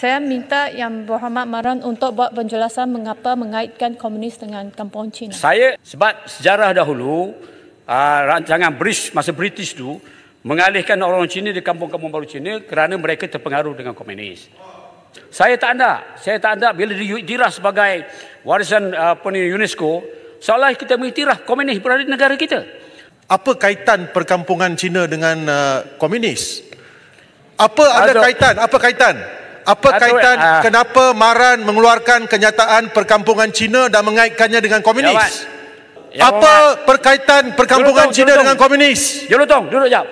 Saya minta Yang Berhormat Maran untuk buat penjelasan mengapa mengaitkan komunis dengan kampung Cina. Saya sebab sejarah dahulu uh, rancangan British masa British tu mengalihkan orang Cina di kampung-kampung baru Cina kerana mereka terpengaruh dengan komunis. Saya tak anda, saya tak anda bila diiktiraf sebagai warisan ah, apa ni UNESCO, seolah kita mengiktiraf komunis berada di negara kita. Apa kaitan perkampungan Cina dengan uh, komunis? Apa ada Aduh. kaitan? Apa kaitan? apa Datuk, kaitan uh, kenapa Maran mengeluarkan kenyataan perkampungan Cina dan mengaitkannya dengan komunis? Jawab. Ya, ya, apa perkaitan perkampungan Cina dengan komunis? Jelutong, duduk jap.